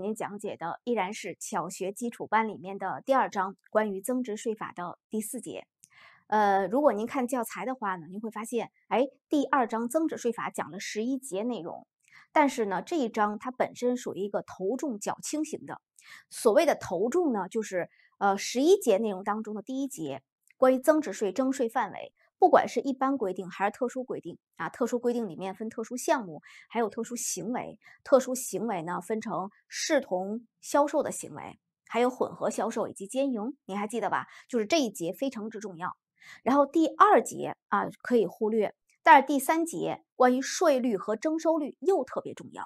您讲解的依然是小学基础班里面的第二章，关于增值税法的第四节。呃，如果您看教材的话呢，您会发现，哎，第二章增值税法讲了十一节内容，但是呢，这一章它本身属于一个头重脚轻型的。所谓的头重呢，就是呃，十一节内容当中的第一节，关于增值税征税范围。不管是一般规定还是特殊规定啊，特殊规定里面分特殊项目，还有特殊行为。特殊行为呢，分成视同销售的行为，还有混合销售以及兼营。你还记得吧？就是这一节非常之重要。然后第二节啊可以忽略，但是第三节关于税率和征收率又特别重要。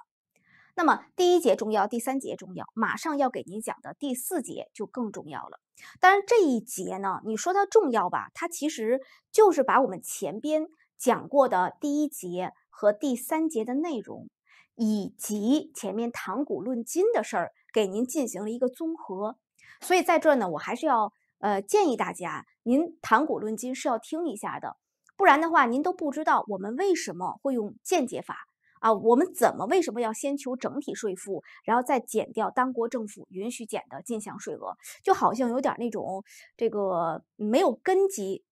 那么第一节重要，第三节重要，马上要给您讲的第四节就更重要了。当然这一节呢，你说它重要吧，它其实就是把我们前边讲过的第一节和第三节的内容，以及前面谈古论今的事儿，给您进行了一个综合。所以在这儿呢，我还是要呃建议大家，您谈古论今是要听一下的，不然的话您都不知道我们为什么会用间接法。啊，我们怎么为什么要先求整体税负，然后再减掉当国政府允许减的进项税额？就好像有点那种这个没有根基，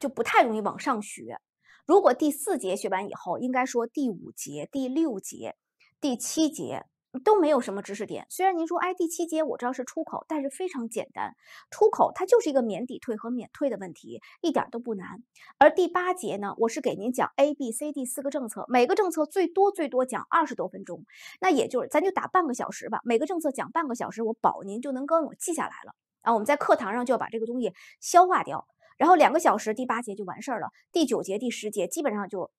就不太容易往上学。如果第四节学完以后，应该说第五节、第六节、第七节。都没有什么知识点，虽然您说哎第七节我知道是出口，但是非常简单，出口它就是一个免抵退和免退的问题，一点都不难。而第八节呢，我是给您讲 A B C D 四个政策，每个政策最多最多讲二十多分钟，那也就是咱就打半个小时吧，每个政策讲半个小时，我保您就能跟我记下来了啊。我们在课堂上就要把这个东西消化掉，然后两个小时第八节就完事儿了，第九节、第十节基本上就。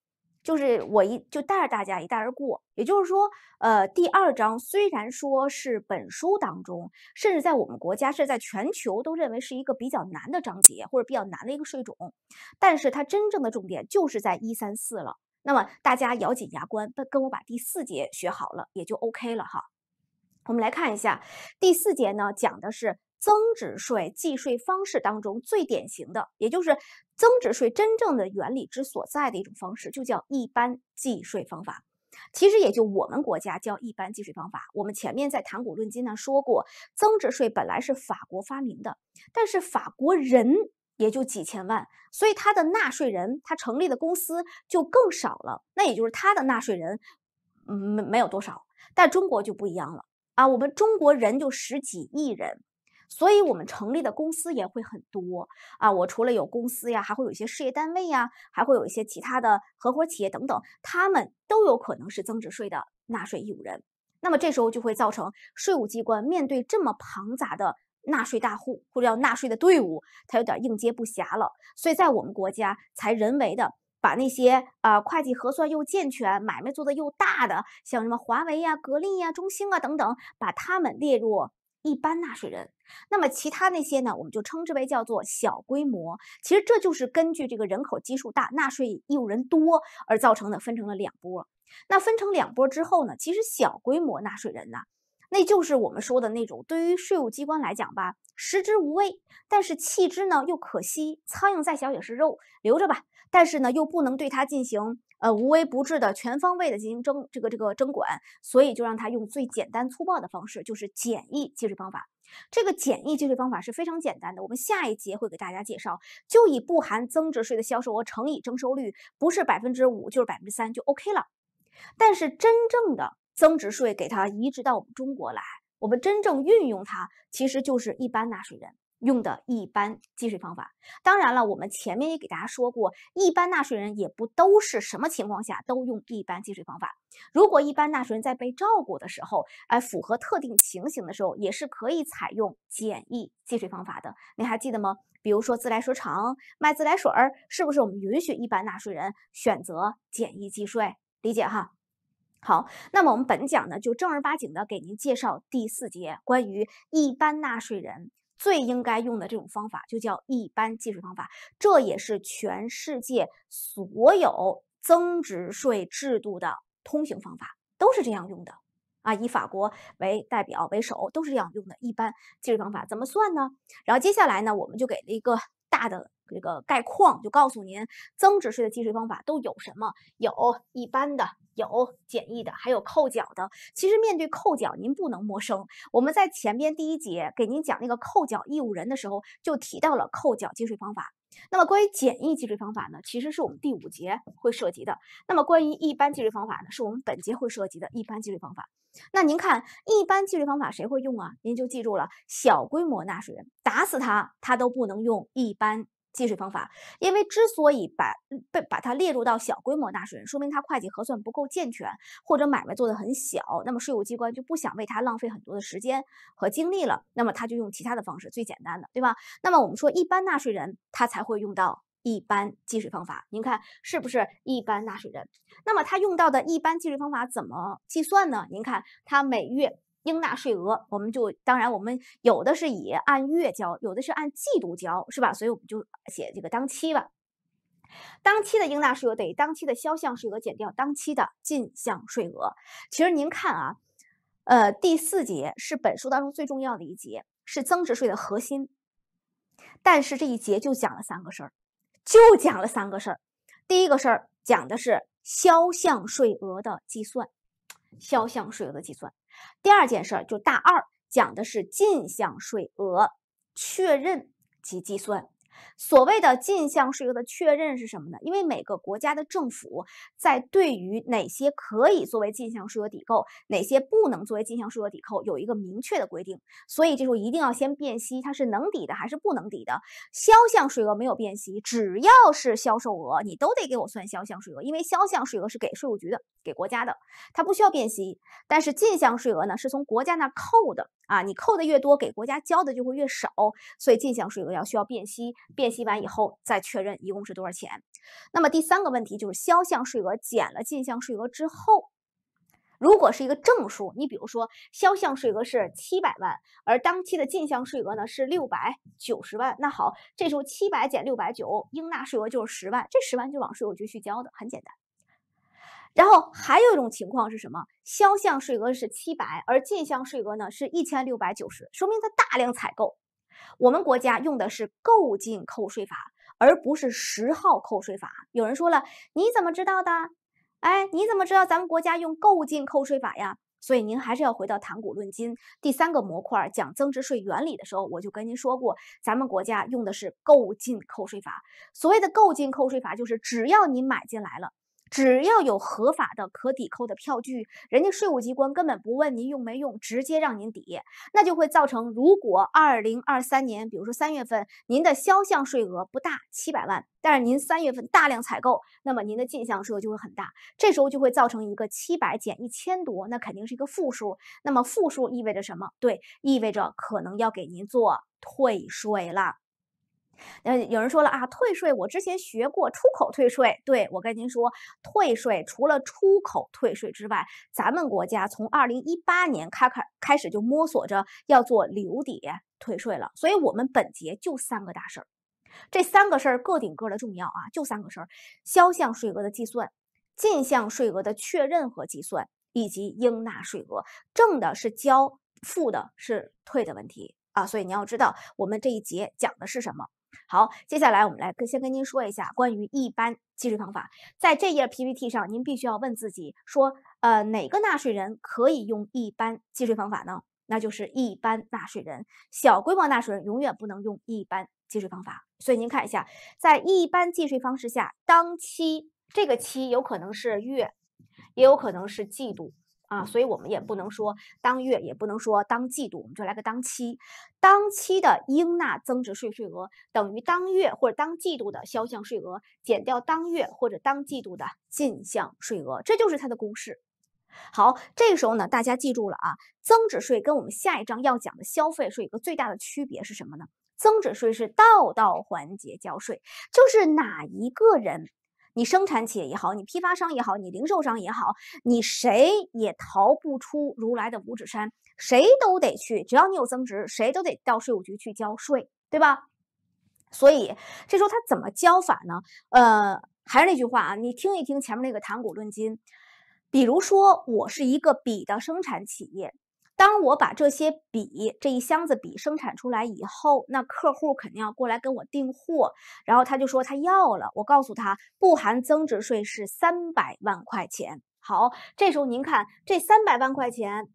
就是我一就带着大家一带而过，也就是说，呃，第二章虽然说是本书当中，甚至在我们国家，甚至在全球都认为是一个比较难的章节或者比较难的一个税种，但是它真正的重点就是在一三四了。那么大家咬紧牙关，跟跟我把第四节学好了，也就 OK 了哈。我们来看一下第四节呢，讲的是。增值税计税方式当中最典型的，也就是增值税真正的原理之所在的一种方式，就叫一般计税方法。其实也就我们国家叫一般计税方法。我们前面在谈古论今呢说过，增值税本来是法国发明的，但是法国人也就几千万，所以他的纳税人，他成立的公司就更少了，那也就是他的纳税人没没有多少。但中国就不一样了啊，我们中国人就十几亿人。所以我们成立的公司也会很多啊，我除了有公司呀，还会有一些事业单位呀，还会有一些其他的合伙企业等等，他们都有可能是增值税的纳税义务人。那么这时候就会造成税务机关面对这么庞杂的纳税大户或者要纳税的队伍，他有点应接不暇了。所以在我们国家才人为的把那些啊会计核算又健全、买卖做的又大的，像什么华为呀、格力呀、中兴啊等等，把他们列入。一般纳税人，那么其他那些呢，我们就称之为叫做小规模。其实这就是根据这个人口基数大，纳税义务人多而造成的，分成了两波。那分成两波之后呢，其实小规模纳税人呢，那就是我们说的那种，对于税务机关来讲吧，食之无味，但是弃之呢又可惜。苍蝇再小也是肉，留着吧，但是呢又不能对它进行。呃，无微不至的、全方位的进行征这个这个征管，所以就让他用最简单粗暴的方式，就是简易计税方法。这个简易计税方法是非常简单的，我们下一节会给大家介绍，就以不含增值税的销售额乘以征收率，不是百分之五就是百分之三，就 OK 了。但是真正的增值税给它移植到我们中国来，我们真正运用它，其实就是一般纳税人。用的一般计税方法，当然了，我们前面也给大家说过，一般纳税人也不都是什么情况下都用一般计税方法。如果一般纳税人在被照顾的时候，哎，符合特定情形的时候，也是可以采用简易计税方法的。你还记得吗？比如说自来水厂卖自来水儿，是不是我们允许一般纳税人选择简易计税？理解哈。好，那么我们本讲呢，就正儿八经的给您介绍第四节关于一般纳税人。最应该用的这种方法就叫一般计税方法，这也是全世界所有增值税制度的通行方法，都是这样用的啊！以法国为代表为首，都是这样用的。一般计税方法怎么算呢？然后接下来呢，我们就给了一个大的。这个概况就告诉您，增值税的计税方法都有什么？有一般的，有简易的，还有扣缴的。其实面对扣缴，您不能陌生。我们在前边第一节给您讲那个扣缴义务人的时候，就提到了扣缴计税方法。那么关于简易计税方法呢，其实是我们第五节会涉及的。那么关于一般计税方法呢，是我们本节会涉及的一般计税方法。那您看，一般计税方法谁会用啊？您就记住了，小规模纳税人打死他，他都不能用一般。计税方法，因为之所以把被把它列入到小规模纳税人，说明他会计核算不够健全，或者买卖做的很小，那么税务机关就不想为他浪费很多的时间和精力了，那么他就用其他的方式，最简单的，对吧？那么我们说一般纳税人，他才会用到一般计税方法，您看是不是一般纳税人？那么他用到的一般计税方法怎么计算呢？您看他每月。应纳税额，我们就当然我们有的是以按月交，有的是按季度交，是吧？所以我们就写这个当期吧。当期的应纳税额等于当期的销项税额减掉当期的进项税额。其实您看啊，呃，第四节是本书当中最重要的一节，是增值税的核心。但是这一节就讲了三个事儿，就讲了三个事儿。第一个事儿讲的是销项税额的计算，销项税额的计算。第二件事儿就大二讲的是进项税额确认及计算。所谓的进项税额的确认是什么呢？因为每个国家的政府在对于哪些可以作为进项税额抵扣，哪些不能作为进项税额抵扣，有一个明确的规定。所以这时候一定要先辨析它是能抵的还是不能抵的。销项税额没有辨析，只要是销售额，你都得给我算销项税额，因为销项税额是给税务局的，给国家的，它不需要辨析。但是进项税额呢，是从国家那扣的。啊，你扣的越多，给国家交的就会越少，所以进项税额要需要辨析，辨析完以后再确认一共是多少钱。那么第三个问题就是销项税额减了进项税额之后，如果是一个正数，你比如说销项税额是七百万，而当期的进项税额呢是六百九十万，那好，这时候七百减六百九，应纳税额就是十万，这十万就往税务局去交的，很简单。然后还有一种情况是什么？销项税额是七百，而进项税额呢是一千六百九十，说明他大量采购。我们国家用的是购进扣税法，而不是十号扣税法。有人说了，你怎么知道的？哎，你怎么知道咱们国家用购进扣税法呀？所以您还是要回到谈古论今第三个模块讲增值税原理的时候，我就跟您说过，咱们国家用的是购进扣税法。所谓的购进扣税法，就是只要你买进来了。只要有合法的可抵扣的票据，人家税务机关根本不问您用没用，直接让您抵，那就会造成，如果二零二三年，比如说三月份，您的销项税额不大七百万，但是您三月份大量采购，那么您的进项税额就会很大，这时候就会造成一个七百减一千多，那肯定是一个负数，那么负数意味着什么？对，意味着可能要给您做退税了。那有人说了啊，退税我之前学过出口退税。对我跟您说，退税除了出口退税之外，咱们国家从二零一八年开开开始就摸索着要做留抵退税了。所以，我们本节就三个大事儿，这三个事儿个顶个的重要啊，就三个事儿：销项税额的计算、进项税额的确认和计算，以及应纳税额正的是交，负的是退的问题啊。所以，你要知道我们这一节讲的是什么。好，接下来我们来跟先跟您说一下关于一般计税方法。在这页 PPT 上，您必须要问自己说，呃，哪个纳税人可以用一般计税方法呢？那就是一般纳税人，小规模纳税人永远不能用一般计税方法。所以您看一下，在一般计税方式下，当期这个期有可能是月，也有可能是季度。啊，所以我们也不能说当月，也不能说当季度，我们就来个当期。当期的应纳增值税税额等于当月或者当季度的销项税额减掉当月或者当季度的进项税额，这就是它的公式。好，这个时候呢，大家记住了啊，增值税跟我们下一章要讲的消费税一个最大的区别是什么呢？增值税是道道环节交税，就是哪一个人？你生产企业也好，你批发商也好，你零售商也好，你谁也逃不出如来的五指山，谁都得去。只要你有增值，谁都得到税务局去交税，对吧？所以这时候他怎么交法呢？呃，还是那句话啊，你听一听前面那个谈古论今。比如说，我是一个笔的生产企业。当我把这些笔这一箱子笔生产出来以后，那客户肯定要过来跟我订货，然后他就说他要了，我告诉他不含增值税是三百万块钱。好，这时候您看这三百万块钱，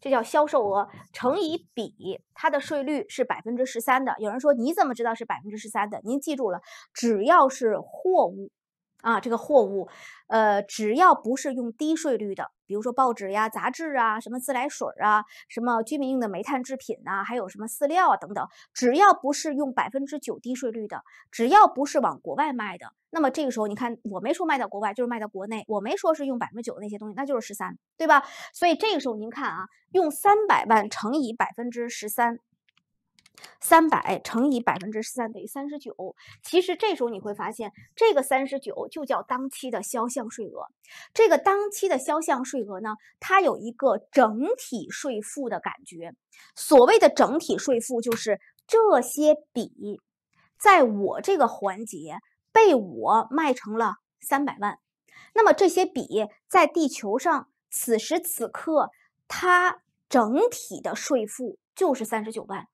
这叫销售额乘以比它的税率是百分之十三的。有人说你怎么知道是百分之十三的？您记住了，只要是货物，啊这个货物，呃只要不是用低税率的。比如说报纸呀、杂志啊、什么自来水啊、什么居民用的煤炭制品呐，还有什么饲料啊等等，只要不是用百分之九低税率的，只要不是往国外卖的，那么这个时候你看，我没说卖到国外，就是卖到国内，我没说是用百分之九的那些东西，那就是十三，对吧？所以这个时候您看啊，用三百万乘以百分之十三。三百乘以百分之三等于三十九。其实这时候你会发现，这个三十九就叫当期的销项税额。这个当期的销项税额呢，它有一个整体税负的感觉。所谓的整体税负，就是这些笔在我这个环节被我卖成了三百万，那么这些笔在地球上此时此刻，它整体的税负就是三十九万。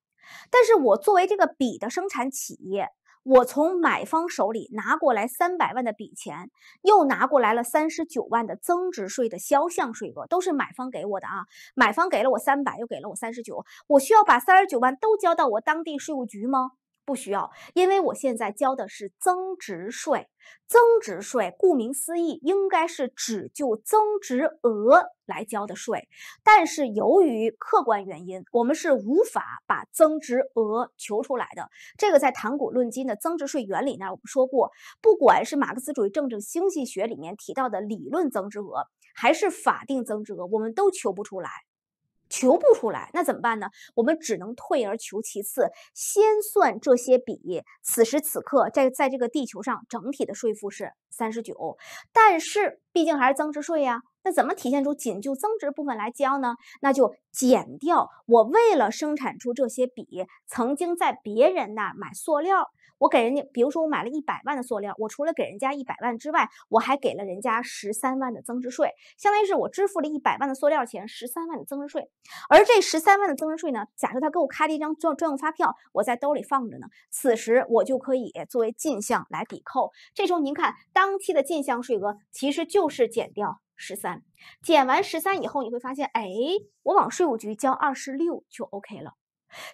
但是我作为这个笔的生产企业，我从买方手里拿过来三百万的笔钱，又拿过来了三十九万的增值税的销项税额，都是买方给我的啊。买方给了我三百，又给了我三十九，我需要把三十九万都交到我当地税务局吗？不需要，因为我现在交的是增值税。增值税顾名思义，应该是只就增值额来交的税。但是由于客观原因，我们是无法把增值额求出来的。这个在谈古论今》的增值税原理那儿，我们说过，不管是马克思主义政治经济学里面提到的理论增值额，还是法定增值额，我们都求不出来。求不出来，那怎么办呢？我们只能退而求其次，先算这些笔。此时此刻，在在这个地球上，整体的税负是三十九，但是毕竟还是增值税呀。那怎么体现出仅就增值部分来交呢？那就减掉我为了生产出这些笔，曾经在别人那买塑料。我给人家，比如说我买了一百万的塑料，我除了给人家一百万之外，我还给了人家十三万的增值税，相当于是我支付了一百万的塑料钱，十三万的增值税。而这十三万的增值税呢，假设他给我开了一张专专用发票，我在兜里放着呢，此时我就可以作为进项来抵扣。这时候您看，当期的进项税额其实就是减掉十三，减完十三以后，你会发现，哎，我往税务局交二十六就 OK 了。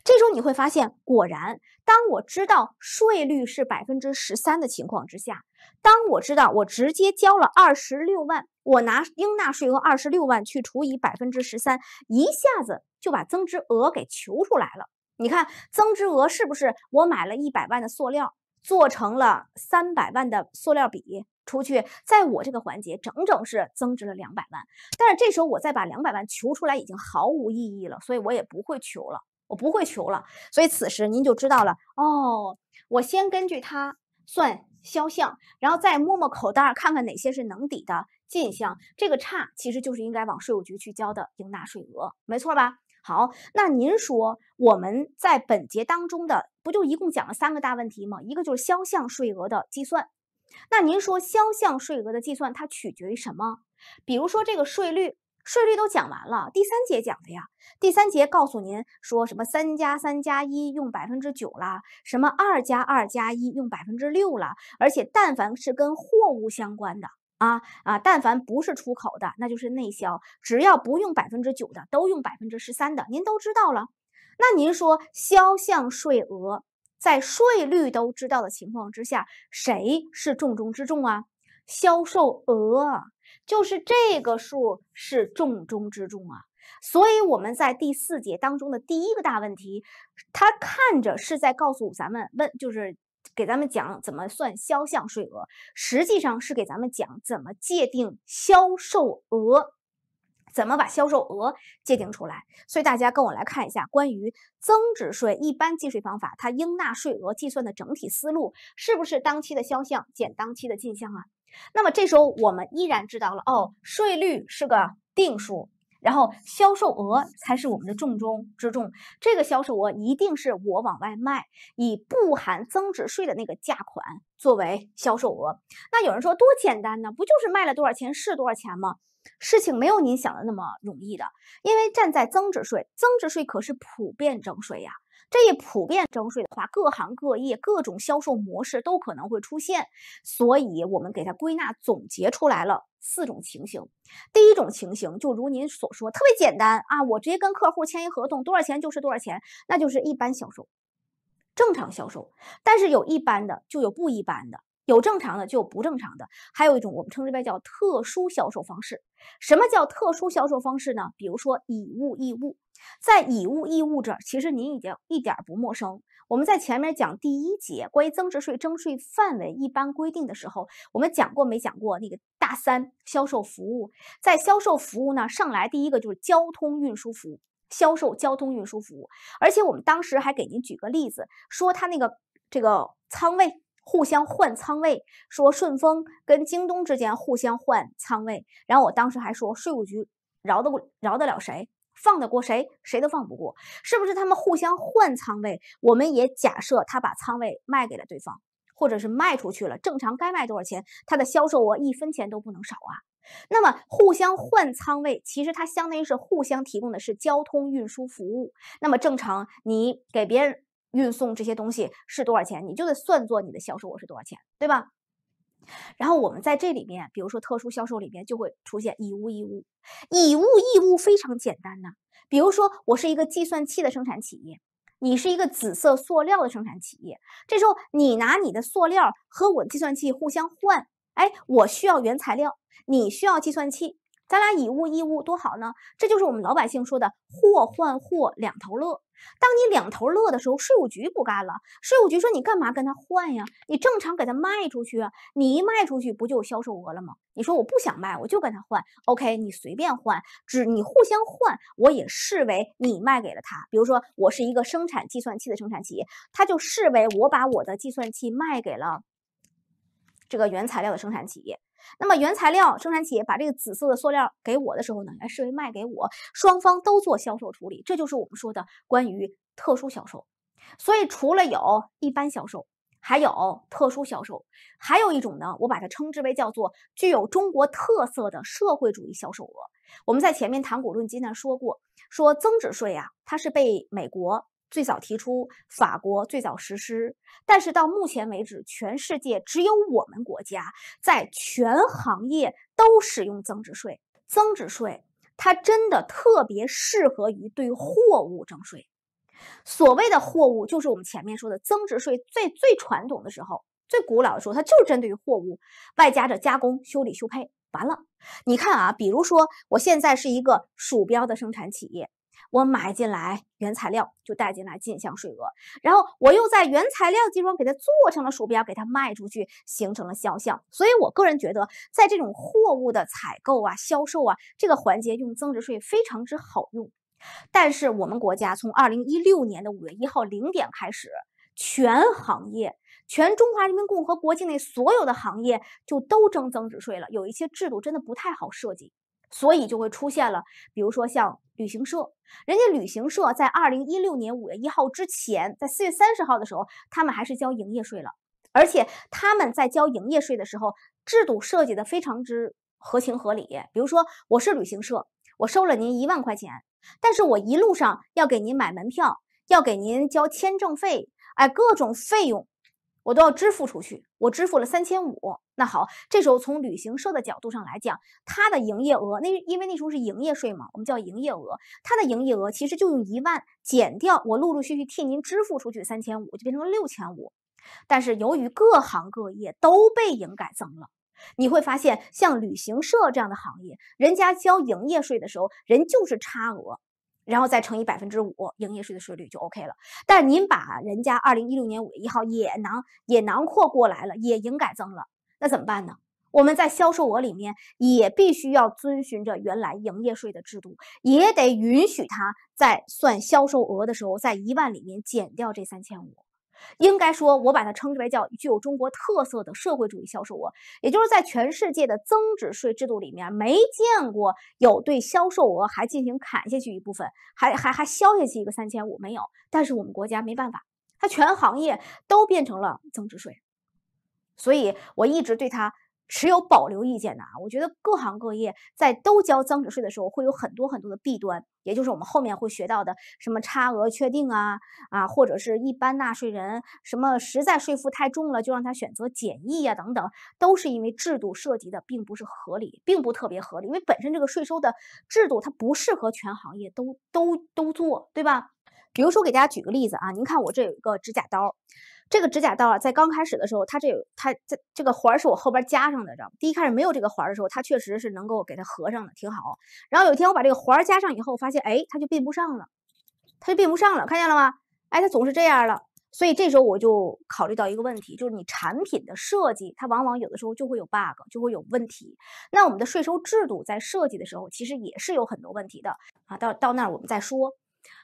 这时候你会发现，果然，当我知道税率是百分之十三的情况之下，当我知道我直接交了二十六万，我拿应纳税额二十六万去除以百分之十三，一下子就把增值额给求出来了。你看，增值额是不是我买了一百万的塑料，做成了三百万的塑料笔出去，在我这个环节，整整是增值了两百万。但是这时候，我再把两百万求出来已经毫无意义了，所以我也不会求了。我不会求了，所以此时您就知道了哦。我先根据它算销项，然后再摸摸口袋看看哪些是能抵的进项，这个差其实就是应该往税务局去交的应纳税额，没错吧？好，那您说我们在本节当中的不就一共讲了三个大问题吗？一个就是销项税额的计算，那您说销项税额的计算它取决于什么？比如说这个税率。税率都讲完了，第三节讲的呀。第三节告诉您说什么三加三加一用百分之九啦，什么二加二加一用百分之六啦，而且但凡是跟货物相关的啊啊，但凡不是出口的，那就是内销，只要不用百分之九的，都用百分之十三的。您都知道了，那您说销项税额在税率都知道的情况之下，谁是重中之重啊？销售额。就是这个数是重中之重啊，所以我们在第四节当中的第一个大问题，它看着是在告诉咱们问，就是给咱们讲怎么算销项税额，实际上是给咱们讲怎么界定销售额，怎么把销售额界定出来。所以大家跟我来看一下，关于增值税一般计税方法，它应纳税额计算的整体思路是不是当期的销项减当期的进项啊？那么这时候我们依然知道了哦，税率是个定数，然后销售额才是我们的重中之重。这个销售额一定是我往外卖，以不含增值税的那个价款作为销售额。那有人说多简单呢，不就是卖了多少钱是多少钱吗？事情没有您想的那么容易的，因为站在增值税，增值税可是普遍征税呀。这一普遍征税的话，各行各业各种销售模式都可能会出现，所以我们给它归纳总结出来了四种情形。第一种情形就如您所说，特别简单啊，我直接跟客户签一合同，多少钱就是多少钱，那就是一般销售，正常销售。但是有一般的就有不一般的，有正常的就有不正常的，还有一种我们称之为叫特殊销售方式。什么叫特殊销售方式呢？比如说以物易物。在以物易物这，其实您已经一点不陌生。我们在前面讲第一节关于增值税征税范围一般规定的时候，我们讲过没讲过那个大三销售服务？在销售服务呢，上来第一个就是交通运输服务，销售交通运输服务。而且我们当时还给您举个例子，说他那个这个仓位互相换仓位，说顺丰跟京东之间互相换仓位。然后我当时还说税务局饶得饶得了谁？放得过谁？谁都放不过，是不是？他们互相换仓位，我们也假设他把仓位卖给了对方，或者是卖出去了，正常该卖多少钱，他的销售额一分钱都不能少啊。那么互相换仓位，其实它相当于是互相提供的是交通运输服务。那么正常，你给别人运送这些东西是多少钱，你就得算作你的销售额是多少钱，对吧？然后我们在这里面，比如说特殊销售里面就会出现以物易物，以物易物非常简单呢。比如说我是一个计算器的生产企业，你是一个紫色塑料的生产企业，这时候你拿你的塑料和我的计算器互相换，哎，我需要原材料，你需要计算器。咱俩以物易物多好呢，这就是我们老百姓说的“货换货两头乐”。当你两头乐的时候，税务局不干了。税务局说：“你干嘛跟他换呀？你正常给他卖出去啊！你一卖出去，不就有销售额了吗？”你说：“我不想卖，我就跟他换。”OK，你随便换，只你互相换，我也视为你卖给了他。比如说，我是一个生产计算器的生产企业，他就视为我把我的计算器卖给了这个原材料的生产企业。那么原材料生产企业把这个紫色的塑料给我的时候呢，应视为卖给我，双方都做销售处理，这就是我们说的关于特殊销售。所以除了有一般销售，还有特殊销售，还有一种呢，我把它称之为叫做具有中国特色的社会主义销售额。我们在前面谈股论金呢说过，说增值税呀，它是被美国。最早提出，法国最早实施，但是到目前为止，全世界只有我们国家在全行业都使用增值税。增值税它真的特别适合于对货物征税。所谓的货物，就是我们前面说的增值税最最传统的时候、最古老的说，它就是针对于货物，外加着加工、修理、修配。完了，你看啊，比如说我现在是一个鼠标的生产企业。我买进来原材料，就带进来进项税额，然后我又在原材料基础上给它做成了鼠标，给它卖出去，形成了销项。所以我个人觉得，在这种货物的采购啊、销售啊这个环节，用增值税非常之好用。但是我们国家从二零一六年的五月一号零点开始，全行业、全中华人民共和国境内所有的行业就都征增值税了。有一些制度真的不太好设计。所以就会出现了，比如说像旅行社，人家旅行社在二零一六年五月一号之前，在四月三十号的时候，他们还是交营业税了。而且他们在交营业税的时候，制度设计的非常之合情合理。比如说，我是旅行社，我收了您一万块钱，但是我一路上要给您买门票，要给您交签证费，哎，各种费用，我都要支付出去，我支付了三千五。那好，这时候从旅行社的角度上来讲，它的营业额，那因为那时候是营业税嘛，我们叫营业额，它的营业额其实就用一万减掉，我陆陆续续替您支付出去三千五，就变成了六千五。但是由于各行各业都被营改增了，你会发现像旅行社这样的行业，人家交营业税的时候，人就是差额，然后再乘以百分之五，营业税的税率就 OK 了。但您把人家二零一六年五月一号也囊也囊括过来了，也营改增了。那怎么办呢？我们在销售额里面也必须要遵循着原来营业税的制度，也得允许他在算销售额的时候，在一万里面减掉这三千五。应该说，我把它称之为叫具有中国特色的社会主义销售额，也就是在全世界的增值税制度里面，没见过有对销售额还进行砍下去一部分，还还还削下去一个三千五没有。但是我们国家没办法，它全行业都变成了增值税。所以，我一直对他持有保留意见的啊。我觉得各行各业在都交增值税的时候，会有很多很多的弊端，也就是我们后面会学到的什么差额确定啊，啊，或者是一般纳税人什么实在税负太重了，就让他选择简易啊等等，都是因为制度设计的并不是合理，并不特别合理，因为本身这个税收的制度它不适合全行业都都都做，对吧？比如说给大家举个例子啊，您看我这有一个指甲刀。这个指甲刀啊，在刚开始的时候，它这它这这个环儿是我后边加上的，知道吗？第一开始没有这个环儿的时候，它确实是能够给它合上的，挺好。然后有一天我把这个环儿加上以后，发现，哎，它就并不上了，它就并不上了，看见了吗？哎，它总是这样了。所以这时候我就考虑到一个问题，就是你产品的设计，它往往有的时候就会有 bug，就会有问题。那我们的税收制度在设计的时候，其实也是有很多问题的啊。到到那儿我们再说。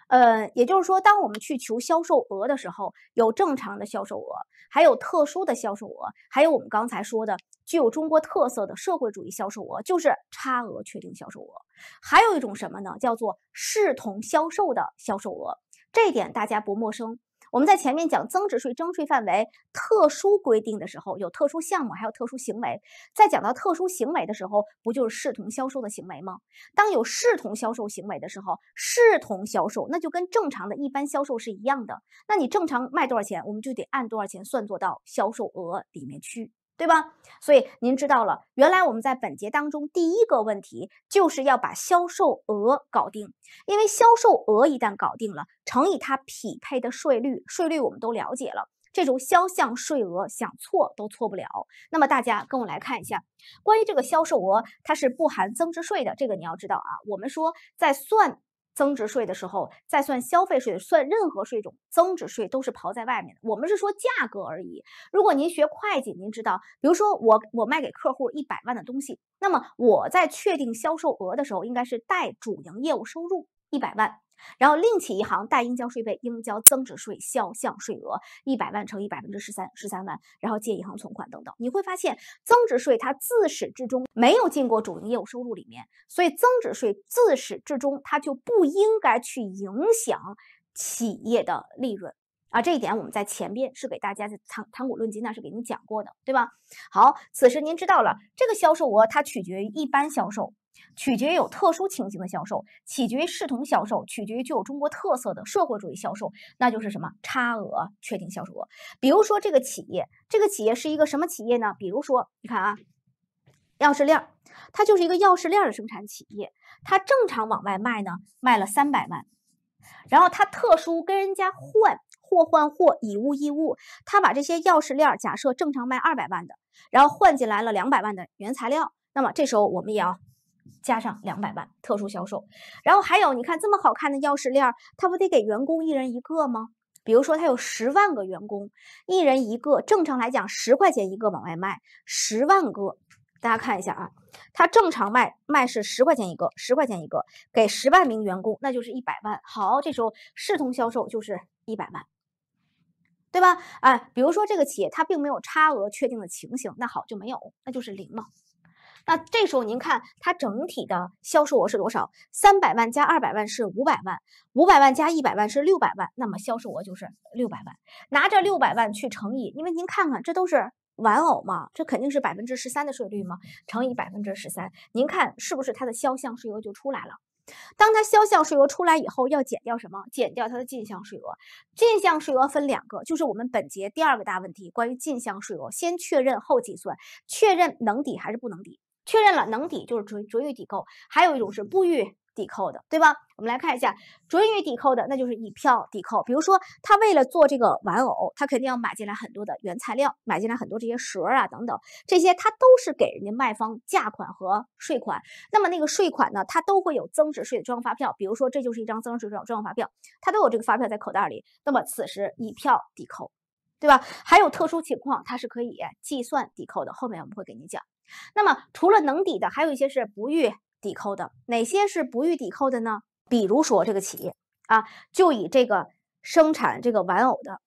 呃，也就是说，当我们去求销售额的时候，有正常的销售额，还有特殊的销售额，还有我们刚才说的具有中国特色的社会主义销售额，就是差额确定销售额。还有一种什么呢？叫做视同销售的销售额，这一点大家不陌生。我们在前面讲增值税征税范围特殊规定的时候，有特殊项目，还有特殊行为。在讲到特殊行为的时候，不就是视同销售的行为吗？当有视同销售行为的时候，视同销售，那就跟正常的一般销售是一样的。那你正常卖多少钱，我们就得按多少钱算作到销售额里面去。对吧？所以您知道了，原来我们在本节当中第一个问题就是要把销售额搞定，因为销售额一旦搞定了，乘以它匹配的税率，税率我们都了解了，这种销项税额想错都错不了。那么大家跟我来看一下，关于这个销售额，它是不含增值税的，这个你要知道啊。我们说在算。增值税的时候再算消费税，算任何税种，增值税都是刨在外面的。我们是说价格而已。如果您学会计，您知道，比如说我我卖给客户一百万的东西，那么我在确定销售额的时候，应该是带主营业务收入一百万。然后另起一行，代应交税费、应交增值税、销项税额一百万乘以百分之十三，十三万。然后借银行存款等等。你会发现，增值税它自始至终没有进过主营业务收入里面，所以增值税自始至终它就不应该去影响企业的利润啊。这一点我们在前边是给大家在谈谈股论金，那是给您讲过的，对吧？好，此时您知道了，这个销售额它取决于一般销售。取决于有特殊情形的销售，取决于视同销售，取决于具有中国特色的社会主义销售，那就是什么？差额确定销售额。比如说这个企业，这个企业是一个什么企业呢？比如说，你看啊，钥匙链儿，它就是一个钥匙链儿的生产企业，它正常往外卖呢，卖了三百万，然后它特殊跟人家换货换货，以物易物，它把这些钥匙链假设正常卖二百万的，然后换进来了两百万的原材料，那么这时候我们也要。加上两百万特殊销售，然后还有你看这么好看的钥匙链儿，他不得给员工一人一个吗？比如说他有十万个员工，一人一个，正常来讲十块钱一个往外卖，十万个，大家看一下啊，他正常卖卖是十块钱一个，十块钱一个给十万名员工，那就是一百万。好，这时候视同销售就是一百万，对吧？哎，比如说这个企业它并没有差额确定的情形，那好就没有，那就是零嘛。那这时候您看它整体的销售额是多少？三百万加二百万是五百万，五百万加一百万是六百万，那么销售额就是六百万。拿这六百万去乘以，因为您看看这都是玩偶嘛，这肯定是百分之十三的税率嘛，乘以百分之十三，您看是不是它的销项税额就出来了？当它销项税额出来以后，要减掉什么？减掉它的进项税额。进项税额分两个，就是我们本节第二个大问题，关于进项税额，先确认后计算，确认能抵还是不能抵。确认了能抵就是准准予抵扣，还有一种是不予抵扣的，对吧？我们来看一下，准予抵扣的，那就是以票抵扣。比如说，他为了做这个玩偶，他肯定要买进来很多的原材料，买进来很多这些蛇啊等等，这些他都是给人家卖方价款和税款。那么那个税款呢，他都会有增值税的专用发票。比如说，这就是一张增值税专用发票，他都有这个发票在口袋里。那么此时以票抵扣，对吧？还有特殊情况，它是可以计算抵扣的，后面我们会给您讲。那么，除了能抵的，还有一些是不予抵扣的。哪些是不予抵扣的呢？比如说，这个企业啊，就以这个生产这个玩偶的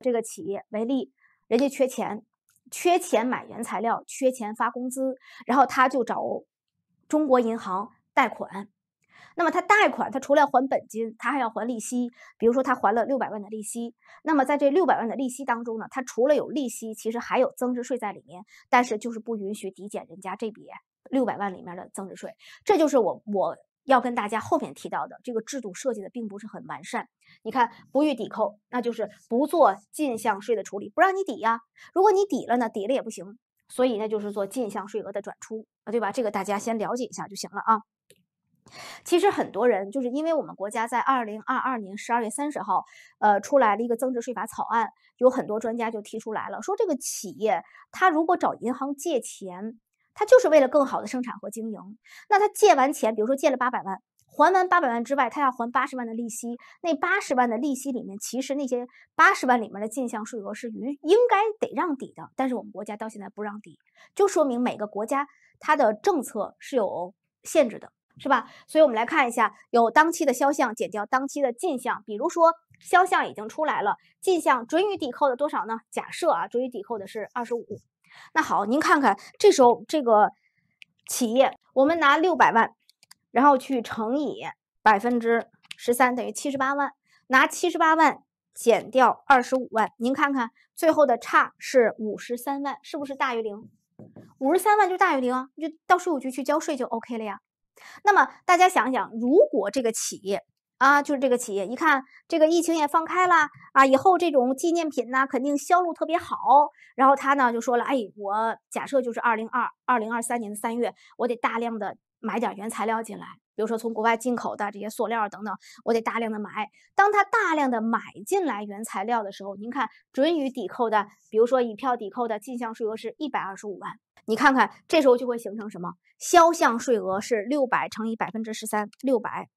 这个企业为例，人家缺钱，缺钱买原材料，缺钱发工资，然后他就找中国银行贷款。那么他贷款，他除了还本金，他还要还利息。比如说他还了六百万的利息，那么在这六百万的利息当中呢，他除了有利息，其实还有增值税在里面，但是就是不允许抵减人家这笔六百万里面的增值税。这就是我我要跟大家后面提到的这个制度设计的并不是很完善。你看不予抵扣，那就是不做进项税的处理，不让你抵呀。如果你抵了呢，抵了也不行，所以那就是做进项税额的转出啊，对吧？这个大家先了解一下就行了啊。其实很多人就是因为我们国家在二零二二年十二月三十号，呃，出来了一个增值税法草案，有很多专家就提出来了，说这个企业他如果找银行借钱，他就是为了更好的生产和经营。那他借完钱，比如说借了八百万，还完八百万之外，他要还八十万的利息。那八十万的利息里面，其实那些八十万里面的进项税额是应应该得让抵的，但是我们国家到现在不让抵，就说明每个国家它的政策是有限制的。是吧？所以，我们来看一下，有当期的销项减掉当期的进项。比如说，销项已经出来了，进项准予抵扣的多少呢？假设啊，准予抵扣的是二十五。那好，您看看，这时候这个企业，我们拿六百万，然后去乘以百分之十三，等于七十八万。拿七十八万减掉二十五万，您看看最后的差是五十三万，是不是大于零？五十三万就大于零啊，你就到税务局去交税就 OK 了呀。那么大家想想，如果这个企业啊，就是这个企业，一看这个疫情也放开了啊，以后这种纪念品呢，肯定销路特别好。然后他呢就说了，哎，我假设就是二零二二零二三年的三月，我得大量的买点原材料进来。比如说从国外进口的这些塑料等等，我得大量的买。当他大量的买进来原材料的时候，您看准予抵扣的，比如说以票抵扣的进项税额是一百二十五万，你看看这时候就会形成什么？销项税额是六百乘以百分之十三，六百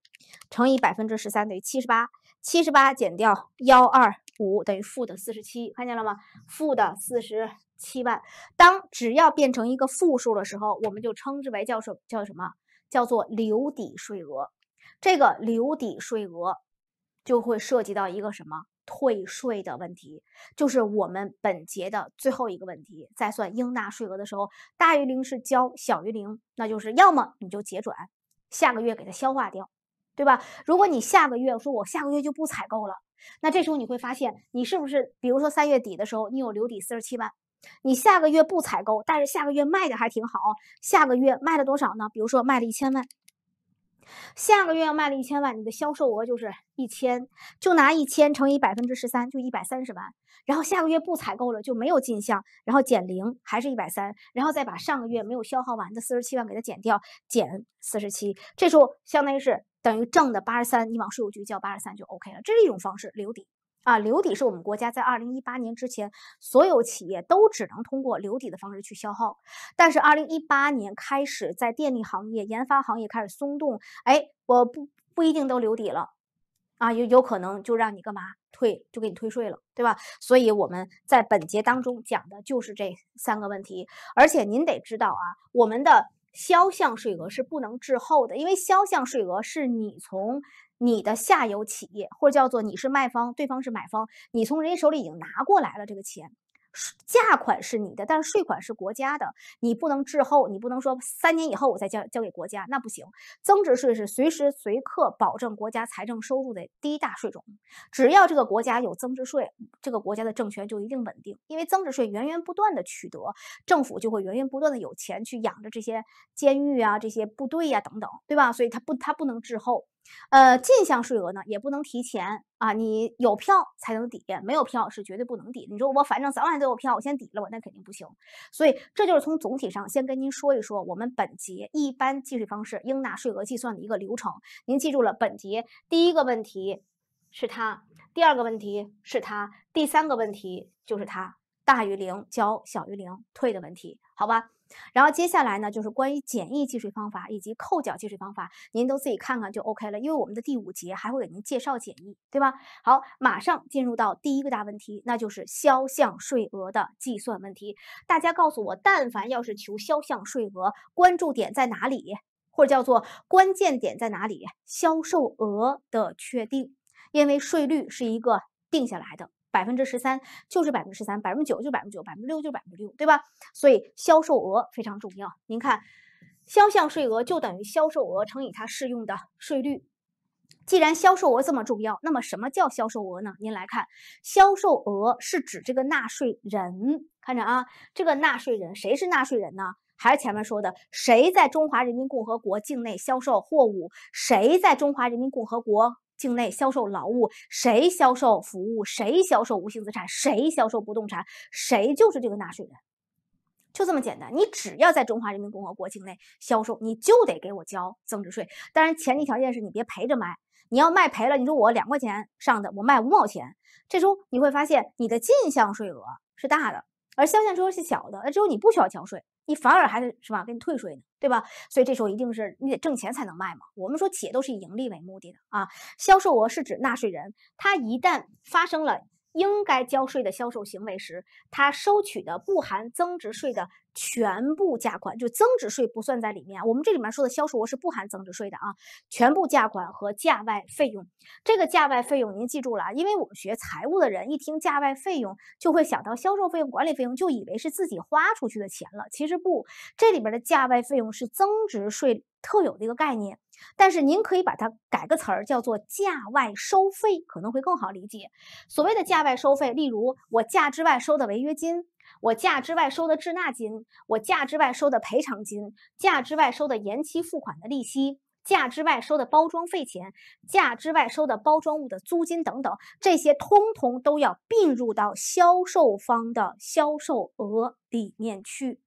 乘以百分之十三等于七十八，七十八减掉幺二五等于负的四十七，看见了吗？负的四十七万。当只要变成一个负数的时候，我们就称之为叫什叫什么？叫做留抵税额，这个留抵税额就会涉及到一个什么退税的问题，就是我们本节的最后一个问题，在算应纳税额的时候，大于零是交，小于零那就是要么你就结转，下个月给它消化掉，对吧？如果你下个月说我下个月就不采购了，那这时候你会发现你是不是，比如说三月底的时候你有留抵四十七万。你下个月不采购，但是下个月卖的还挺好。下个月卖了多少呢？比如说卖了一千万。下个月要卖了一千万，你的销售额就是一千，就拿一千乘以百分之十三，就一百三十万。然后下个月不采购了，就没有进项，然后减零，还是一百三。然后再把上个月没有消耗完的四十七万给它减掉，减四十七。这时候相当于是等于挣的八十三，你往税务局交八十三就 OK 了。这是一种方式，留底。啊，留底是我们国家在二零一八年之前，所有企业都只能通过留底的方式去消耗。但是二零一八年开始，在电力行业、研发行业开始松动，哎，我不不一定都留底了，啊，有有可能就让你干嘛退，就给你退税了，对吧？所以我们在本节当中讲的就是这三个问题，而且您得知道啊，我们的。销项税额是不能滞后的，因为销项税额是你从你的下游企业，或者叫做你是卖方，对方是买方，你从人家手里已经拿过来了这个钱。价款是你的，但是税款是国家的，你不能滞后，你不能说三年以后我再交交给国家，那不行。增值税是随时随刻保证国家财政收入的第一大税种，只要这个国家有增值税，这个国家的政权就一定稳定，因为增值税源源不断的取得，政府就会源源不断的有钱去养着这些监狱啊、这些部队呀等等，对吧？所以它不它不能滞后。呃，进项税额呢也不能提前啊，你有票才能抵，没有票是绝对不能抵。你说我反正早晚都有票，我先抵了我那肯定不行。所以这就是从总体上先跟您说一说我们本节一般计税方式应纳税额计算的一个流程。您记住了，本节第一个问题是它，第二个问题是它，第三个问题就是它大于零交，小于零退的问题，好吧？然后接下来呢，就是关于简易计税方法以及扣缴计税方法，您都自己看看就 OK 了。因为我们的第五节还会给您介绍简易，对吧？好，马上进入到第一个大问题，那就是销项税额的计算问题。大家告诉我，但凡要是求销项税额，关注点在哪里，或者叫做关键点在哪里？销售额的确定，因为税率是一个定下来的。百分之十三就是百分之十三，百分之九就百分之九，百分之六就百分之六，对吧？所以销售额非常重要。您看，销项税额就等于销售额乘以它适用的税率。既然销售额这么重要，那么什么叫销售额呢？您来看，销售额是指这个纳税人，看着啊，这个纳税人谁是纳税人呢？还是前面说的，谁在中华人民共和国境内销售货物，谁在中华人民共和国。境内销售劳务，谁销售服务，谁销售无形资产，谁销售不动产，谁就是这个纳税人，就这么简单。你只要在中华人民共和国境内销售，你就得给我交增值税。当然前提条件是你别赔着卖，你要卖赔了，你说我两块钱上的，我卖五毛钱，这时候你会发现你的进项税额是大的，而销项税额是小的，那只有你不需要交税。你反而还是是吧？给你退税呢，对吧？所以这时候一定是你得挣钱才能卖嘛。我们说企业都是以盈利为目的的啊。销售额是指纳税人他一旦发生了。应该交税的销售行为时，他收取的不含增值税的全部价款，就增值税不算在里面。我们这里面说的销售额是不含增值税的啊，全部价款和价外费用。这个价外费用您记住了啊，因为我们学财务的人一听价外费用，就会想到销售费用、管理费用，就以为是自己花出去的钱了。其实不，这里边的价外费用是增值税特有的一个概念。但是您可以把它改个词儿，叫做“价外收费”，可能会更好理解。所谓的价外收费，例如我价之外收的违约金，我价之外收的滞纳金，我价之外收的赔偿金，价之外收的延期付款的利息，价之外收的包装费钱，价之外收的包装物的租金等等，这些通通都要并入到销售方的销售额里面去。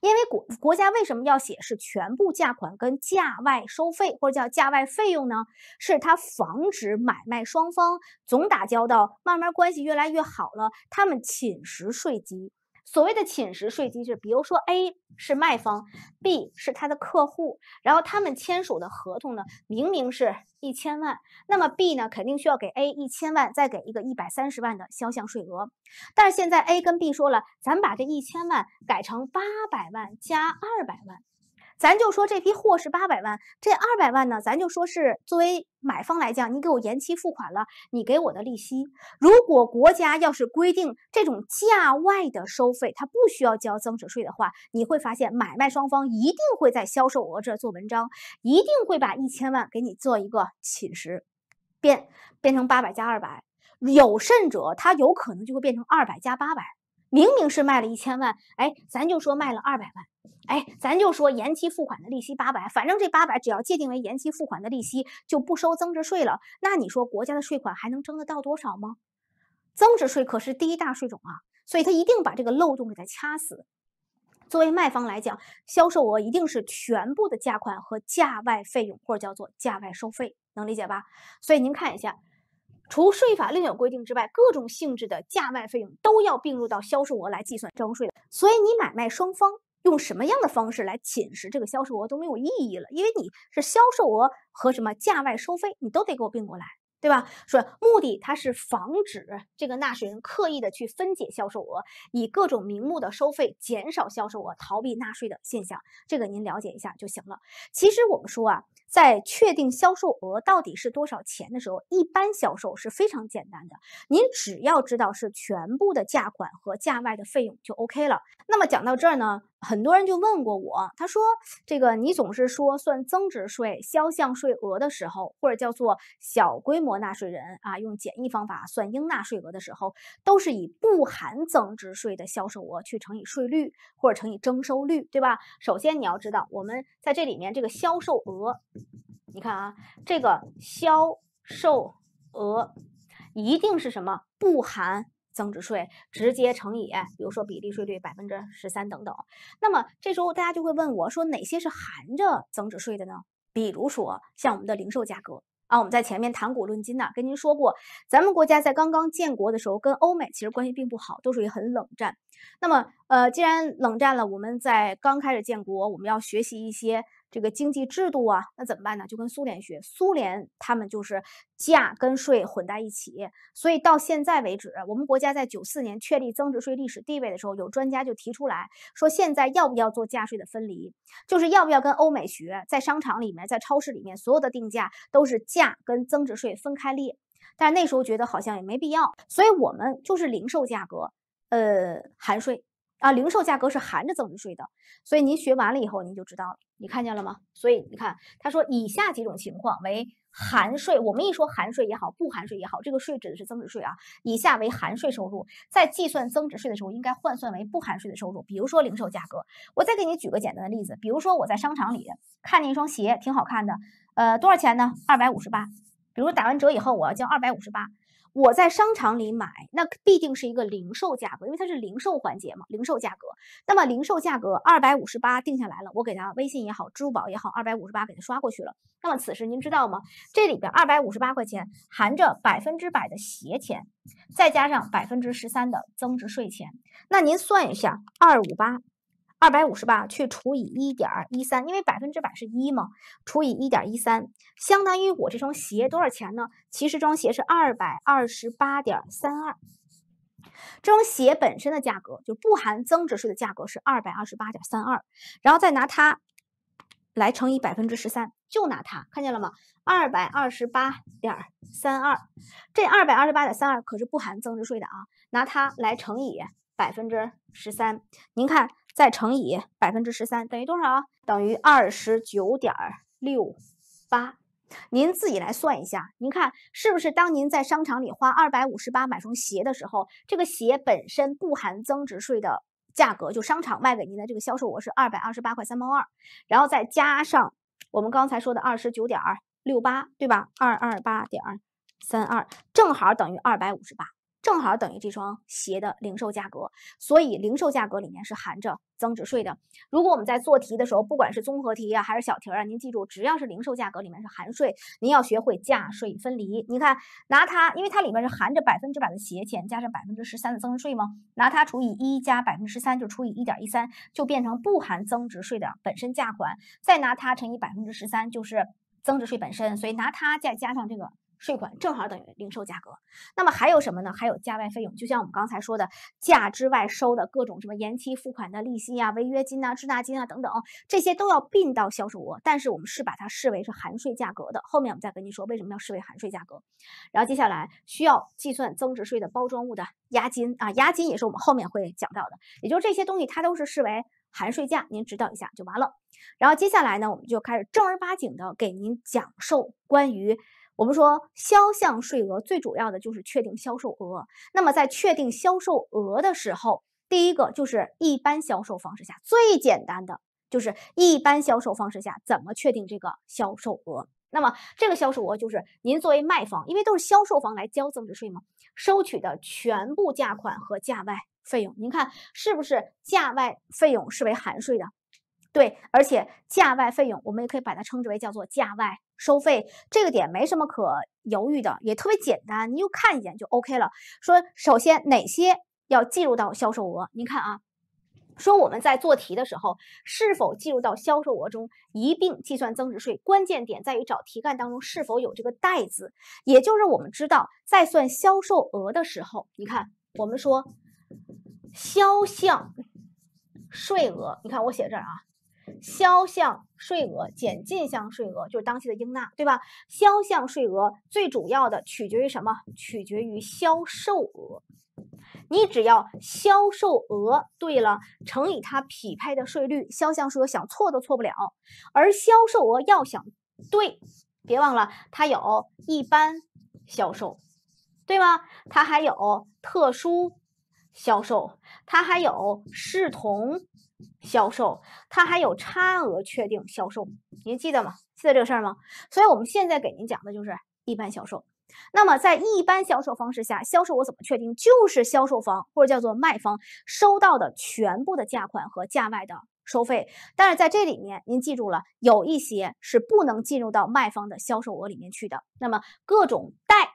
因为国国家为什么要写是全部价款跟价外收费，或者叫价外费用呢？是它防止买卖双方总打交道，慢慢关系越来越好了，他们侵蚀税基。所谓的侵蚀税机制，比如说 A 是卖方，B 是他的客户，然后他们签署的合同呢，明明是一千万，那么 B 呢肯定需要给 A 一千万，再给一个一百三十万的销项税额，但是现在 A 跟 B 说了，咱把这一千万改成八百万加二百万。咱就说这批货是八百万，这二百万呢，咱就说是作为买方来讲，你给我延期付款了，你给我的利息。如果国家要是规定这种价外的收费，它不需要交增值税的话，你会发现买卖双方一定会在销售额这做文章，一定会把一千万给你做一个侵蚀，变变成八百加二百，有甚者，它有可能就会变成二百加八百。明明是卖了一千万，哎，咱就说卖了二百万，哎，咱就说延期付款的利息八百，反正这八百只要界定为延期付款的利息，就不收增值税了。那你说国家的税款还能征得到多少吗？增值税可是第一大税种啊，所以他一定把这个漏洞给它掐死。作为卖方来讲，销售额一定是全部的价款和价外费用，或者叫做价外收费，能理解吧？所以您看一下。除税法另有规定之外，各种性质的价外费用都要并入到销售额来计算征税。所以你买卖双方用什么样的方式来侵蚀这个销售额都没有意义了，因为你是销售额和什么价外收费，你都得给我并过来，对吧？说目的它是防止这个纳税人刻意的去分解销售额，以各种名目的收费减少销售额，逃避纳税的现象。这个您了解一下就行了。其实我们说啊。在确定销售额到底是多少钱的时候，一般销售是非常简单的，您只要知道是全部的价款和价外的费用就 OK 了。那么讲到这儿呢，很多人就问过我，他说：“这个你总是说算增值税销项税额的时候，或者叫做小规模纳税人啊，用简易方法算应纳税额的时候，都是以不含增值税的销售额去乘以税率或者乘以征收率，对吧？”首先你要知道，我们在这里面这个销售额。你看啊，这个销售额一定是什么不含增值税，直接乘以，比如说比例税率百分之十三等等。那么这时候大家就会问我说，哪些是含着增值税的呢？比如说像我们的零售价格啊，我们在前面谈古论今呢，跟您说过，咱们国家在刚刚建国的时候，跟欧美其实关系并不好，都属于很冷战。那么呃，既然冷战了，我们在刚开始建国，我们要学习一些。这个经济制度啊，那怎么办呢？就跟苏联学，苏联他们就是价跟税混在一起，所以到现在为止，我们国家在九四年确立增值税历史地位的时候，有专家就提出来，说现在要不要做价税的分离，就是要不要跟欧美学，在商场里面，在超市里面，所有的定价都是价跟增值税分开列，但那时候觉得好像也没必要，所以我们就是零售价格，呃，含税。啊，零售价格是含着增值税的，所以您学完了以后，您就知道了。你看见了吗？所以你看，他说以下几种情况为含税。我们一说含税也好，不含税也好，这个税指的是增值税啊。以下为含税收入，在计算增值税的时候，应该换算为不含税的收入。比如说零售价格，我再给你举个简单的例子，比如说我在商场里看见一双鞋挺好看的，呃，多少钱呢？二百五十八。比如打完折以后，我要交二百五十八。我在商场里买，那必定是一个零售价格，因为它是零售环节嘛，零售价格。那么零售价格二百五十八定下来了，我给他微信也好，支付宝也好，二百五十八给他刷过去了。那么此时您知道吗？这里边二百五十八块钱含着百分之百的鞋钱，再加上百分之十三的增值税钱。那您算一下，二五八。二百五十八去除以一点一三，因为百分之百是一嘛，除以一点一三，相当于我这双鞋多少钱呢？其实这双鞋是二百二十八点三二，这双鞋本身的价格就不含增值税的价格是二百二十八点三二，然后再拿它来乘以百分之十三，就拿它，看见了吗？二百二十八点三二，这二百二十八点三二可是不含增值税的啊，拿它来乘以百分之十三，您看。再乘以百分之十三，等于多少？等于二十九点六八。您自己来算一下，您看是不是当您在商场里花二百五十八买双鞋的时候，这个鞋本身不含增值税的价格，就商场卖给您的这个销售额是二百二十八块三毛二，然后再加上我们刚才说的二十九点六八，对吧？二二八点三二正好等于二百五十八。正好等于这双鞋的零售价格，所以零售价格里面是含着增值税的。如果我们在做题的时候，不管是综合题啊，还是小题啊，您记住，只要是零售价格里面是含税，您要学会价税分离。你看，拿它，因为它里面是含着百分之百的鞋钱，加上百分之十三的增值税吗？拿它除以一加百分之十三，就除以一点一三，就变成不含增值税的本身价款，再拿它乘以百分之十三，就是增值税本身。所以拿它再加上这个。税款正好等于零售价格，那么还有什么呢？还有价外费用，就像我们刚才说的价之外收的各种什么延期付款的利息呀、违约金啊、滞纳金啊等等，这些都要并到销售额，但是我们是把它视为是含税价格的。后面我们再跟您说为什么要视为含税价格。然后接下来需要计算增值税的包装物的押金啊，押金也是我们后面会讲到的，也就是这些东西它都是视为含税价，您知道一下就完了。然后接下来呢，我们就开始正儿八经的给您讲授关于。我们说，销项税额最主要的就是确定销售额。那么，在确定销售额的时候，第一个就是一般销售方式下最简单的，就是一般销售方式下怎么确定这个销售额？那么，这个销售额就是您作为卖方，因为都是销售方来交增值税嘛，收取的全部价款和价外费用，您看是不是价外费用是为含税的？对，而且价外费用我们也可以把它称之为叫做价外。收费这个点没什么可犹豫的，也特别简单，你就看一眼就 OK 了。说首先哪些要计入到销售额？您看啊，说我们在做题的时候是否计入到销售额中一并计算增值税？关键点在于找题干当中是否有这个“带字，也就是我们知道在算销售额的时候，你看我们说销项税额，你看我写这儿啊。销项税额减进项税额就是当期的应纳，对吧？销项税额最主要的取决于什么？取决于销售额。你只要销售额对了，乘以它匹配的税率，销项税额想错都错不了。而销售额要想对，别忘了它有一般销售，对吗？它还有特殊销售，它还有视同。销售，它还有差额确定销售，您记得吗？记得这个事儿吗？所以我们现在给您讲的就是一般销售。那么在一般销售方式下，销售额怎么确定？就是销售方或者叫做卖方收到的全部的价款和价外的收费。但是在这里面，您记住了，有一些是不能进入到卖方的销售额里面去的。那么各种贷。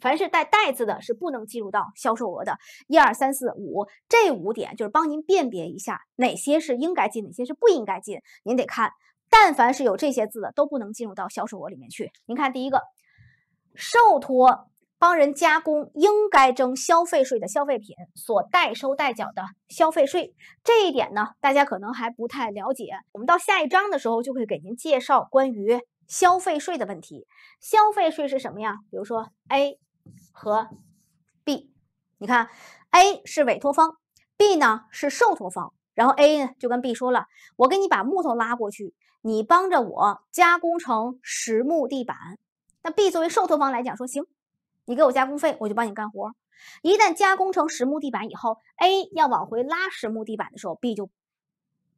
凡是带“袋字的，是不能计入到销售额的。一二三四五这五点，就是帮您辨别一下哪些是应该进，哪些是不应该进。您得看，但凡是有这些字的，都不能进入到销售额里面去。您看第一个，受托帮人加工应该征消费税的消费品所代收代缴的消费税，这一点呢，大家可能还不太了解。我们到下一章的时候就会给您介绍关于消费税的问题。消费税是什么呀？比如说 A。和 B，你看 A 是委托方，B 呢是受托方。然后 A 呢就跟 B 说了：“我给你把木头拉过去，你帮着我加工成实木地板。”那 B 作为受托方来讲说：“行，你给我加工费，我就帮你干活。”一旦加工成实木地板以后，A 要往回拉实木地板的时候，B 就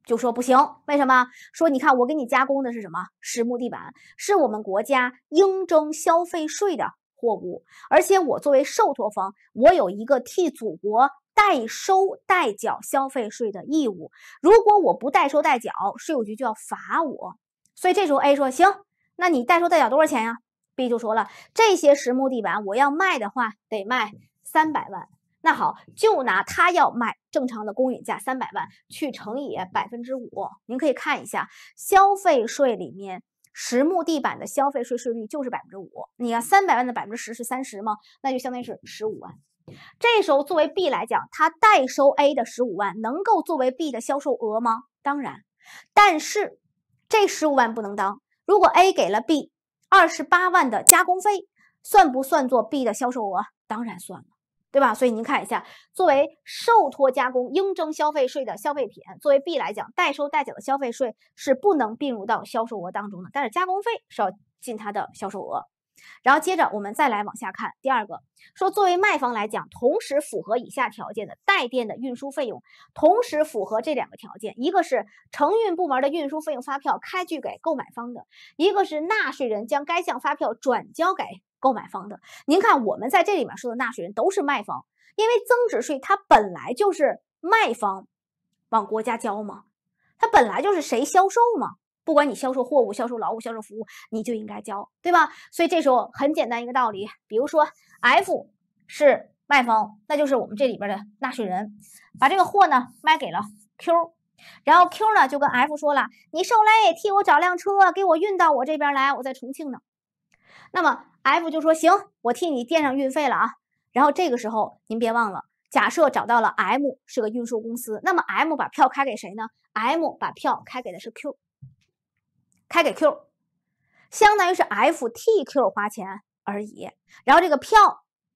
就说不行。为什么？说你看我给你加工的是什么？实木地板是我们国家应征消费税的。货物，而且我作为受托方，我有一个替祖国代收代缴消费税的义务。如果我不代收代缴，税务局就要罚我。所以这时候 A 说：“行，那你代收代缴多少钱呀？”B 就说了：“这些实木地板我要卖的话，得卖三百万。那好，就拿他要卖正常的公允价三百万去乘以百分之五。您可以看一下消费税里面。”实木地板的消费税税率就是百分之五，你看三百万的百分之十是三十吗？那就相当于是十五万。这时候作为 B 来讲，它代收 A 的十五万能够作为 B 的销售额吗？当然。但是这十五万不能当。如果 A 给了 B 二十八万的加工费，算不算作 B 的销售额？当然算了。对吧？所以您看一下，作为受托加工应征消费税的消费品，作为 B 来讲，代收代缴的消费税是不能并入到销售额当中的，但是加工费是要进它的销售额。然后接着我们再来往下看第二个，说作为卖方来讲，同时符合以下条件的带电的运输费用，同时符合这两个条件，一个是承运部门的运输费用发票开具给购买方的，一个是纳税人将该项发票转交给。购买方的，您看我们在这里面说的纳税人都是卖方，因为增值税它本来就是卖方往国家交嘛，它本来就是谁销售嘛，不管你销售货物、销售劳务、销售服务，你就应该交，对吧？所以这时候很简单一个道理，比如说 F 是卖方，那就是我们这里边的纳税人，把这个货呢卖给了 Q，然后 Q 呢就跟 F 说了，你受累替我找辆车给我运到我这边来，我在重庆呢，那么。F 就说行，我替你垫上运费了啊。然后这个时候您别忘了，假设找到了 M 是个运输公司，那么 M 把票开给谁呢？M 把票开给的是 Q，开给 Q，相当于是 F T Q 花钱而已。然后这个票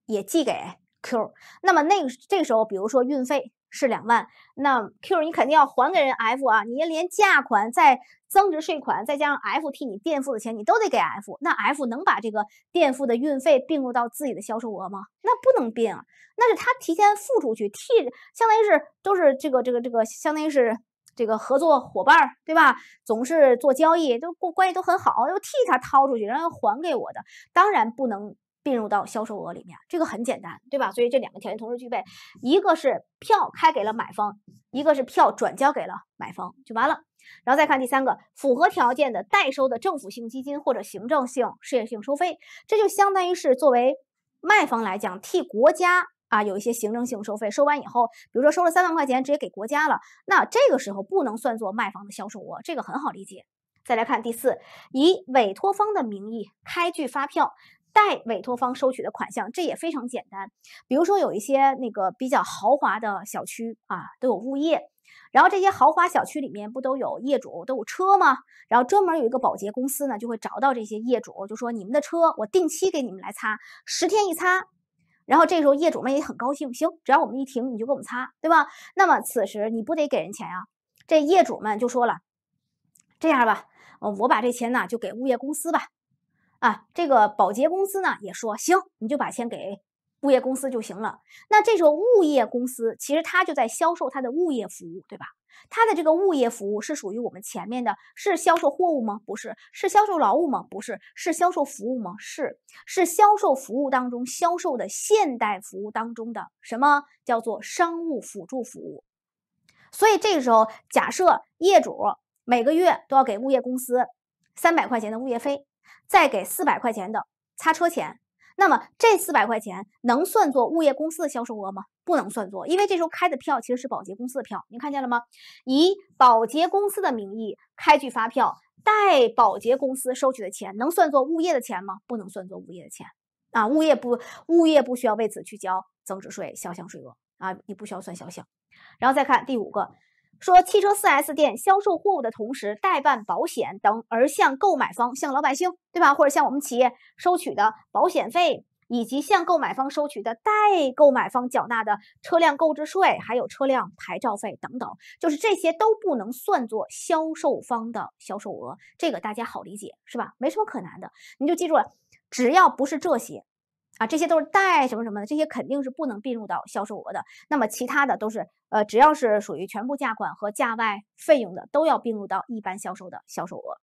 也寄给 Q。那么那个这时候，比如说运费。是两万，那 Q 你肯定要还给人 F 啊，你连价款、再增值税款，再加上 F 替你垫付的钱，你都得给 F。那 F 能把这个垫付的运费并入到自己的销售额吗？那不能并，那是他提前付出去替，相当于是都是这个这个这个，相当于是这个合作伙伴，对吧？总是做交易，都关系都很好，都替他掏出去，然后还给我的，当然不能。并入到销售额里面，这个很简单，对吧？所以这两个条件同时具备，一个是票开给了买方，一个是票转交给了买方，就完了。然后再看第三个，符合条件的代收的政府性基金或者行政性事业性收费，这就相当于是作为卖方来讲，替国家啊有一些行政性收费，收完以后，比如说收了三万块钱，直接给国家了，那这个时候不能算作卖方的销售额，这个很好理解。再来看第四，以委托方的名义开具发票。代委托方收取的款项，这也非常简单。比如说，有一些那个比较豪华的小区啊，都有物业，然后这些豪华小区里面不都有业主都有车吗？然后专门有一个保洁公司呢，就会找到这些业主，就说：“你们的车我定期给你们来擦，十天一擦。”然后这时候业主们也很高兴，行，只要我们一停，你就给我们擦，对吧？那么此时你不得给人钱呀？这业主们就说了：“这样吧，我把这钱呢就给物业公司吧。”啊，这个保洁公司呢也说行，你就把钱给物业公司就行了。那这时候物业公司其实它就在销售它的物业服务，对吧？它的这个物业服务是属于我们前面的，是销售货物吗？不是，是销售劳务吗？不是，是销售服务吗？是，是销售服务当中销售的现代服务当中的什么叫做商务辅助服务？所以这时候假设业主每个月都要给物业公司三百块钱的物业费。再给四百块钱的擦车钱，那么这四百块钱能算作物业公司的销售额吗？不能算作，因为这时候开的票其实是保洁公司的票，您看见了吗？以保洁公司的名义开具发票，代保洁公司收取的钱能算作物业的钱吗？不能算作物业的钱，啊，物业不，物业不需要为此去交增值税、销项税额啊，你不需要算销项。然后再看第五个。说汽车四 S 店销售货物的同时，代办保险等，而向购买方、向老百姓，对吧？或者向我们企业收取的保险费，以及向购买方收取的代购买方缴纳的车辆购置税，还有车辆牌照费等等，就是这些都不能算作销售方的销售额。这个大家好理解，是吧？没什么可难的，你就记住了，只要不是这些。啊，这些都是贷什么什么的，这些肯定是不能并入到销售额的。那么其他的都是，呃，只要是属于全部价款和价外费用的，都要并入到一般销售的销售额。